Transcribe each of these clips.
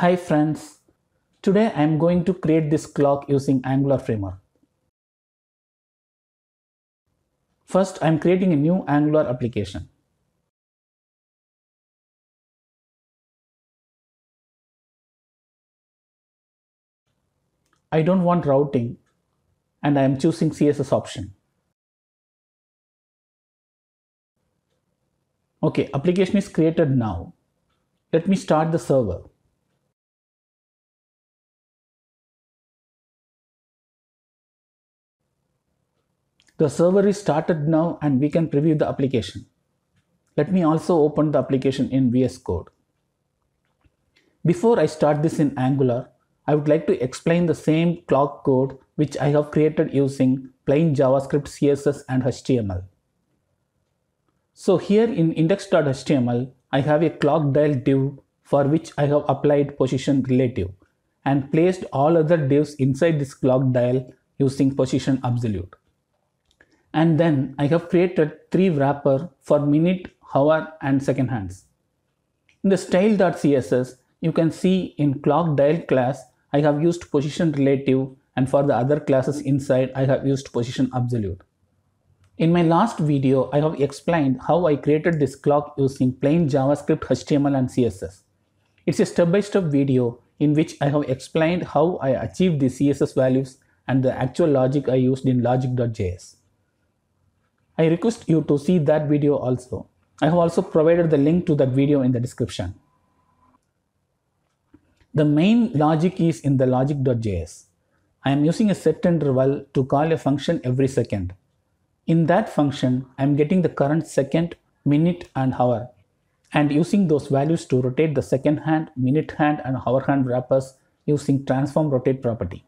Hi friends, today I am going to create this clock using Angular framework. First, I am creating a new Angular application. I don't want routing and I am choosing CSS option. Okay, application is created now. Let me start the server. The server is started now and we can preview the application. Let me also open the application in VS Code. Before I start this in Angular, I would like to explain the same clock code which I have created using plain JavaScript, CSS and HTML. So here in index.html, I have a clock dial div for which I have applied position relative and placed all other divs inside this clock dial using position absolute and then I have created three wrapper for minute, hour and second hands. In the style.css, you can see in clock dial class, I have used position relative and for the other classes inside, I have used position absolute. In my last video, I have explained how I created this clock using plain JavaScript, HTML and CSS. It's a step-by-step -step video in which I have explained how I achieved the CSS values and the actual logic I used in logic.js. I request you to see that video also. I have also provided the link to that video in the description. The main logic is in the logic.js. I am using a set interval to call a function every second. In that function, I am getting the current second, minute and hour and using those values to rotate the second hand, minute hand and hour hand wrappers using transform rotate property.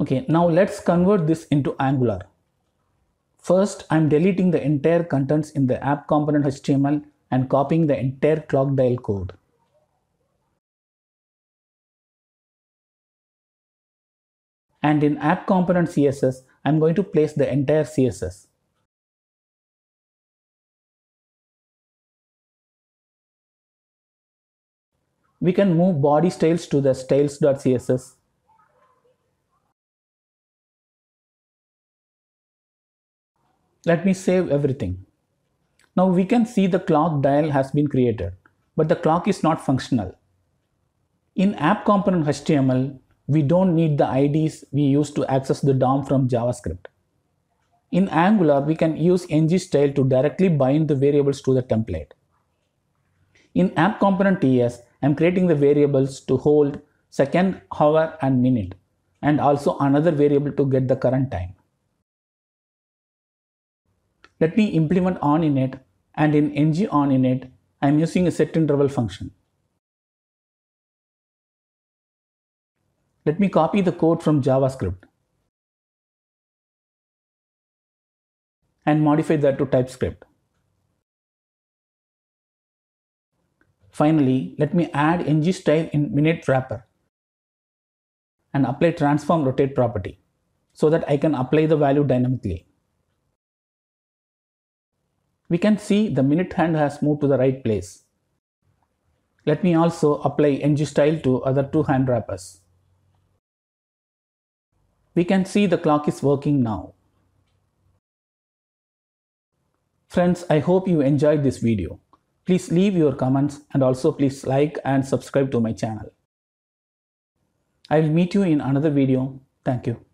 Okay, now let's convert this into Angular. First, I'm deleting the entire contents in the app component HTML and copying the entire clock dial code. And in app component CSS, I'm going to place the entire CSS. We can move body styles to the styles.css Let me save everything. Now we can see the clock dial has been created, but the clock is not functional. In app component HTML, we don't need the IDs we use to access the DOM from JavaScript. In Angular, we can use ng-style to directly bind the variables to the template. In app component TS, I'm creating the variables to hold second, hour and minute and also another variable to get the current time. Let me implement on init and in ng on init, I am using a set interval function. Let me copy the code from JavaScript and modify that to TypeScript. Finally, let me add ng style in minute wrapper and apply transform rotate property so that I can apply the value dynamically we can see the minute hand has moved to the right place. Let me also apply ng style to other two hand wrappers. We can see the clock is working now. Friends, I hope you enjoyed this video. Please leave your comments and also please like and subscribe to my channel. I will meet you in another video. Thank you.